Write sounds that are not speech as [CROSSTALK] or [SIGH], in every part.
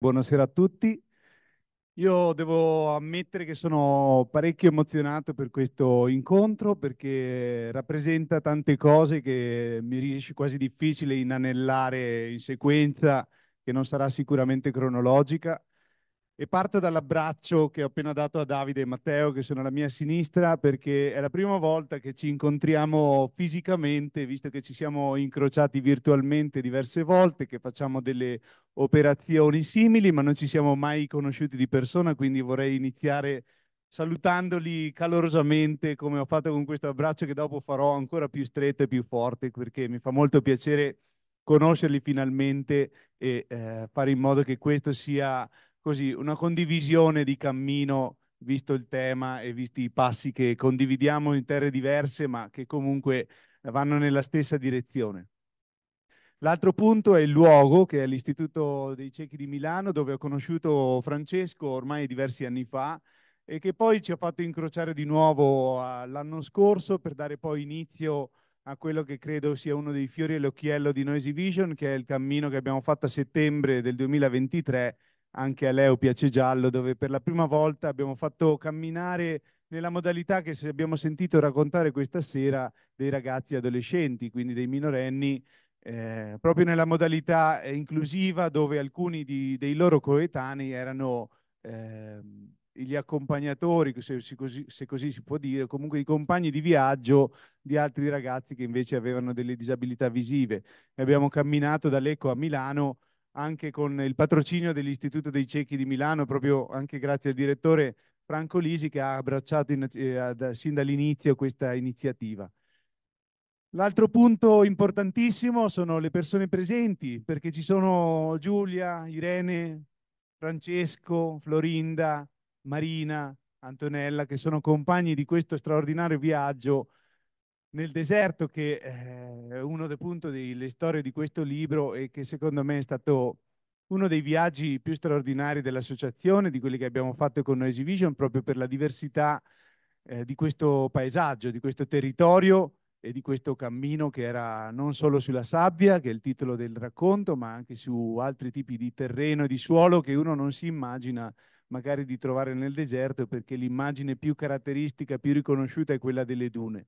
Buonasera a tutti. Io devo ammettere che sono parecchio emozionato per questo incontro perché rappresenta tante cose che mi riesce quasi difficile inanellare in sequenza che non sarà sicuramente cronologica e parto dall'abbraccio che ho appena dato a Davide e Matteo, che sono alla mia sinistra, perché è la prima volta che ci incontriamo fisicamente, visto che ci siamo incrociati virtualmente diverse volte, che facciamo delle operazioni simili, ma non ci siamo mai conosciuti di persona, quindi vorrei iniziare salutandoli calorosamente come ho fatto con questo abbraccio che dopo farò ancora più stretto e più forte perché mi fa molto piacere conoscerli finalmente e eh, fare in modo che questo sia così una condivisione di cammino, visto il tema e visti i passi che condividiamo in terre diverse, ma che comunque vanno nella stessa direzione. L'altro punto è il luogo, che è l'Istituto dei Ciechi di Milano, dove ho conosciuto Francesco ormai diversi anni fa e che poi ci ha fatto incrociare di nuovo l'anno scorso per dare poi inizio a quello che credo sia uno dei fiori e l'occhiello di Noisy Vision, che è il cammino che abbiamo fatto a settembre del 2023 anche a Leo Piace Giallo, dove per la prima volta abbiamo fatto camminare nella modalità che abbiamo sentito raccontare questa sera dei ragazzi adolescenti, quindi dei minorenni, eh, proprio nella modalità eh, inclusiva dove alcuni di, dei loro coetanei erano eh, gli accompagnatori, se, se, così, se così si può dire, comunque i compagni di viaggio di altri ragazzi che invece avevano delle disabilità visive. abbiamo camminato dall'Eco a Milano anche con il patrocinio dell'Istituto dei Ciechi di Milano, proprio anche grazie al direttore Franco Lisi che ha abbracciato in, eh, da, sin dall'inizio questa iniziativa. L'altro punto importantissimo sono le persone presenti, perché ci sono Giulia, Irene, Francesco, Florinda, Marina, Antonella, che sono compagni di questo straordinario viaggio nel deserto che è eh, uno dei punti delle storie di questo libro e che secondo me è stato uno dei viaggi più straordinari dell'associazione, di quelli che abbiamo fatto con Noisy Vision, proprio per la diversità eh, di questo paesaggio, di questo territorio e di questo cammino che era non solo sulla sabbia, che è il titolo del racconto, ma anche su altri tipi di terreno e di suolo che uno non si immagina magari di trovare nel deserto, perché l'immagine più caratteristica, più riconosciuta è quella delle dune.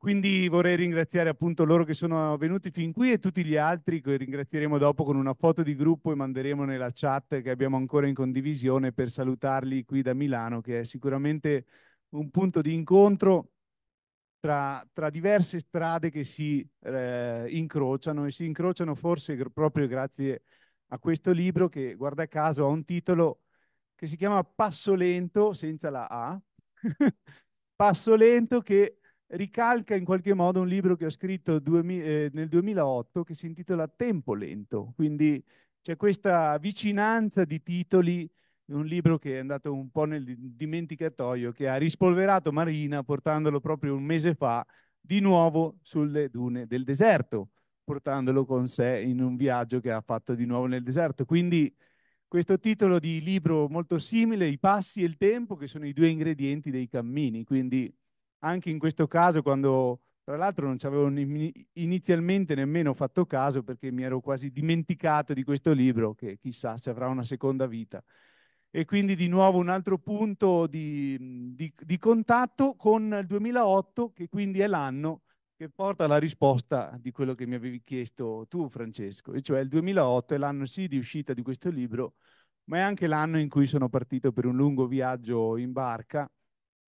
Quindi vorrei ringraziare appunto loro che sono venuti fin qui e tutti gli altri che ringrazieremo dopo con una foto di gruppo e manderemo nella chat che abbiamo ancora in condivisione per salutarli qui da Milano, che è sicuramente un punto di incontro tra, tra diverse strade che si eh, incrociano e si incrociano forse proprio grazie a questo libro che, guarda caso, ha un titolo che si chiama Passo lento, senza la A, [LAUGHS] Passo lento che ricalca in qualche modo un libro che ho scritto eh, nel 2008 che si intitola Tempo lento, quindi c'è questa vicinanza di titoli un libro che è andato un po' nel dimenticatoio, che ha rispolverato Marina portandolo proprio un mese fa di nuovo sulle dune del deserto, portandolo con sé in un viaggio che ha fatto di nuovo nel deserto. Quindi questo titolo di libro molto simile, I passi e il tempo, che sono i due ingredienti dei cammini, quindi anche in questo caso quando tra l'altro non ci avevo inizialmente nemmeno fatto caso perché mi ero quasi dimenticato di questo libro che chissà se avrà una seconda vita. E quindi di nuovo un altro punto di, di, di contatto con il 2008 che quindi è l'anno che porta alla risposta di quello che mi avevi chiesto tu Francesco, e cioè il 2008 è l'anno sì di uscita di questo libro, ma è anche l'anno in cui sono partito per un lungo viaggio in barca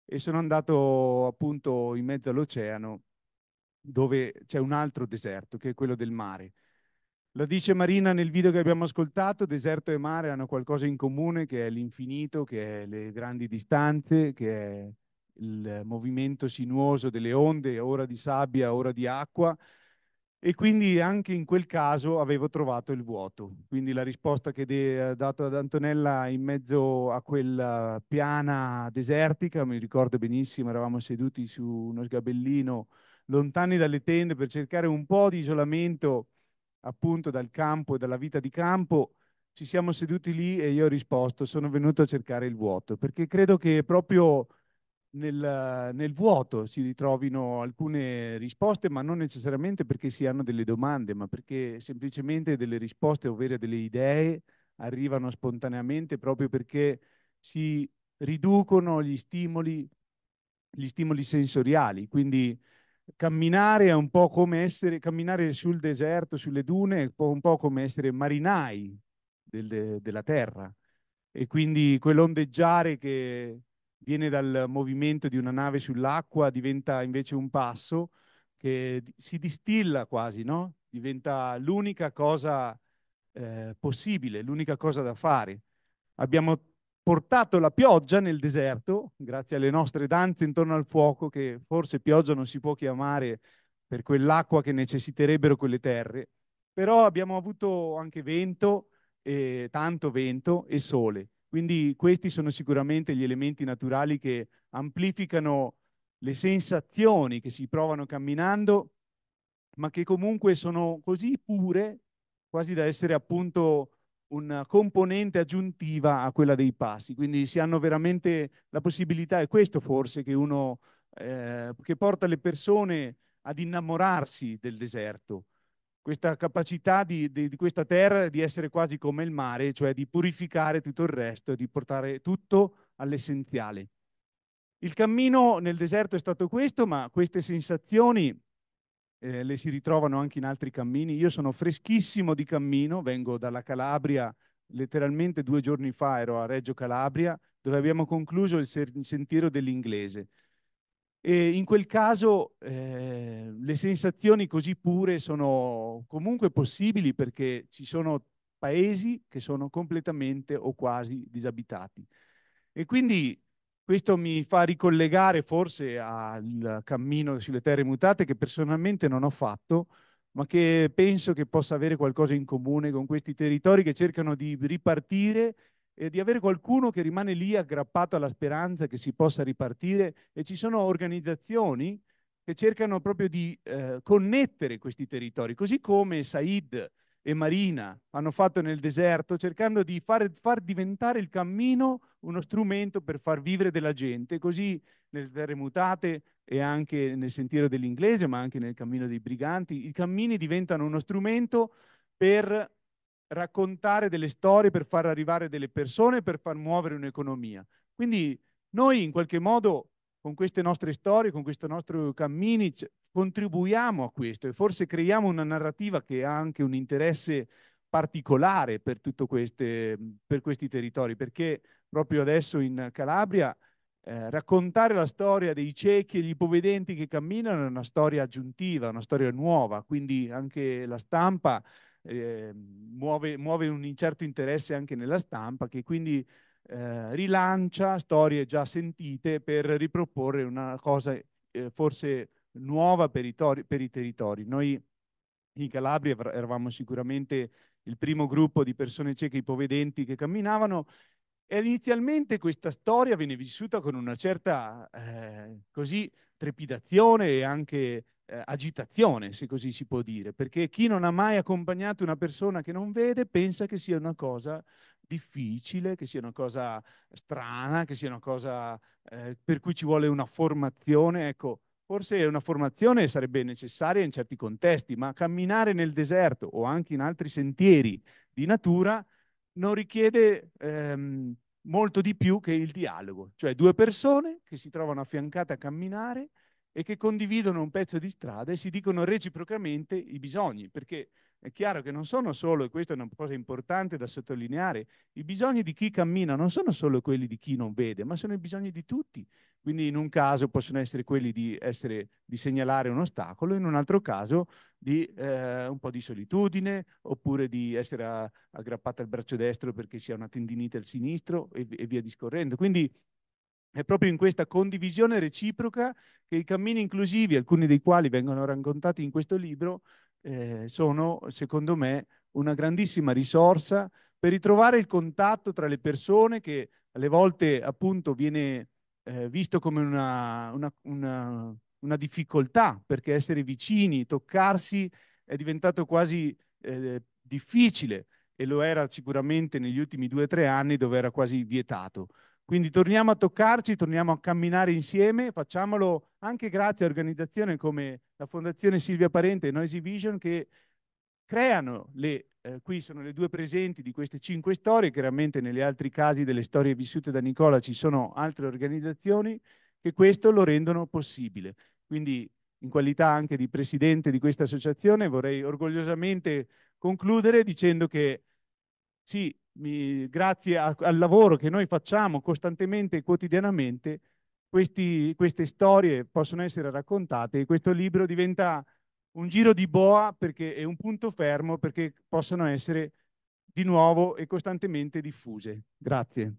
e sono andato appunto in mezzo all'oceano dove c'è un altro deserto che è quello del mare. La dice Marina nel video che abbiamo ascoltato, deserto e mare hanno qualcosa in comune che è l'infinito, che è le grandi distanze, che è il movimento sinuoso delle onde, ora di sabbia, ora di acqua, e quindi anche in quel caso avevo trovato il vuoto. Quindi la risposta che ha eh, dato ad Antonella in mezzo a quella piana desertica, mi ricordo benissimo, eravamo seduti su uno sgabellino lontani dalle tende per cercare un po' di isolamento appunto dal campo e dalla vita di campo. Ci siamo seduti lì e io ho risposto, sono venuto a cercare il vuoto, perché credo che proprio nel, nel, vuoto si ritrovino alcune risposte, ma non necessariamente perché si hanno delle domande, ma perché semplicemente delle risposte, ovvero delle idee, arrivano spontaneamente proprio perché si riducono gli stimoli, gli stimoli sensoriali. Quindi camminare è un po' come essere, camminare sul deserto, sulle dune, è un po' come essere marinai del, della terra. E quindi quell'ondeggiare che viene dal movimento di una nave sull'acqua, diventa invece un passo che si distilla quasi, no? diventa l'unica cosa eh, possibile, l'unica cosa da fare. Abbiamo portato la pioggia nel deserto, grazie alle nostre danze intorno al fuoco, che forse pioggia non si può chiamare per quell'acqua che necessiterebbero quelle terre, però abbiamo avuto anche vento, eh, tanto vento e sole. Quindi questi sono sicuramente gli elementi naturali che amplificano le sensazioni che si provano camminando, ma che comunque sono così pure, quasi da essere appunto una componente aggiuntiva a quella dei passi. Quindi si hanno veramente la possibilità, è questo forse che uno eh, che porta le persone ad innamorarsi del deserto, questa capacità di, di, di, questa terra di essere quasi come il mare, cioè di purificare tutto il resto e di portare tutto all'essenziale. Il cammino nel deserto è stato questo, ma queste sensazioni eh, le si ritrovano anche in altri cammini. Io sono freschissimo di cammino, vengo dalla Calabria, letteralmente due giorni fa ero a Reggio Calabria, dove abbiamo concluso il, il sentiero dell'inglese. E in quel caso eh, le sensazioni così pure sono comunque possibili perché ci sono paesi che sono completamente o quasi disabitati. E quindi questo mi fa ricollegare forse al cammino sulle terre mutate che personalmente non ho fatto, ma che penso che possa avere qualcosa in comune con questi territori che cercano di ripartire e di avere qualcuno che rimane lì aggrappato alla speranza che si possa ripartire e ci sono organizzazioni che cercano proprio di eh, connettere questi territori, così come Said e Marina hanno fatto nel deserto, cercando di far, far diventare il cammino uno strumento per far vivere della gente, così nelle terre mutate e anche nel sentiero dell'inglese, ma anche nel cammino dei briganti, i cammini diventano uno strumento per raccontare delle storie, per far arrivare delle persone, per far muovere un'economia. Quindi noi in qualche modo con queste nostre storie, con questi nostri cammini, contribuiamo a questo e forse creiamo una narrativa che ha anche un interesse particolare per, tutti questi territori, perché proprio adesso in Calabria eh, raccontare la storia dei ciechi e gli ipovedenti che camminano è una storia aggiuntiva, una storia nuova, quindi anche la stampa eh, muove, muove, un certo interesse anche nella stampa che quindi eh, rilancia storie già sentite per riproporre una cosa eh, forse nuova per i, per i, territori. Noi in Calabria eravamo sicuramente il primo gruppo di persone cieche ipovedenti che camminavano e inizialmente questa storia venne vissuta con una certa eh, così, trepidazione e anche eh, agitazione, se così si può dire, perché chi non ha mai accompagnato una persona che non vede pensa che sia una cosa difficile, che sia una cosa strana, che sia una cosa eh, per cui ci vuole una formazione. Ecco, forse una formazione sarebbe necessaria in certi contesti, ma camminare nel deserto o anche in altri sentieri di natura non richiede ehm, molto di più che il dialogo, cioè due persone che si trovano affiancate a camminare e che condividono un pezzo di strada e si dicono reciprocamente i bisogni, perché è chiaro che non sono solo, e questa è una cosa importante da sottolineare, i bisogni di chi cammina non sono solo quelli di chi non vede, ma sono i bisogni di tutti. Quindi in un caso possono essere quelli di, essere, di segnalare un ostacolo, in un altro caso di eh, un po' di solitudine, oppure di essere a, aggrappato al braccio destro perché si ha una tendinite al sinistro e, e via discorrendo. Quindi è proprio in questa condivisione reciproca che i cammini inclusivi, alcuni dei quali vengono raccontati in questo libro, eh, sono, secondo me, una grandissima risorsa per ritrovare il contatto tra le persone che alle volte appunto viene eh, visto come una, una, una, una, difficoltà, perché essere vicini, toccarsi è diventato quasi eh, difficile e lo era sicuramente negli ultimi due o tre anni dove era quasi vietato. Quindi torniamo a toccarci, torniamo a camminare insieme, facciamolo anche grazie a organizzazioni come la Fondazione Silvia Parente e Noisy Vision che creano le, eh, qui sono le due presenti di queste cinque storie, chiaramente negli altri casi delle storie vissute da Nicola ci sono altre organizzazioni che questo lo rendono possibile. Quindi in qualità anche di presidente di questa associazione vorrei orgogliosamente concludere dicendo che sì, mi, grazie a, al lavoro che noi facciamo costantemente e quotidianamente, questi, queste storie possono essere raccontate e questo libro diventa un giro di boa perché è un punto fermo perché possono essere di nuovo e costantemente diffuse. Grazie.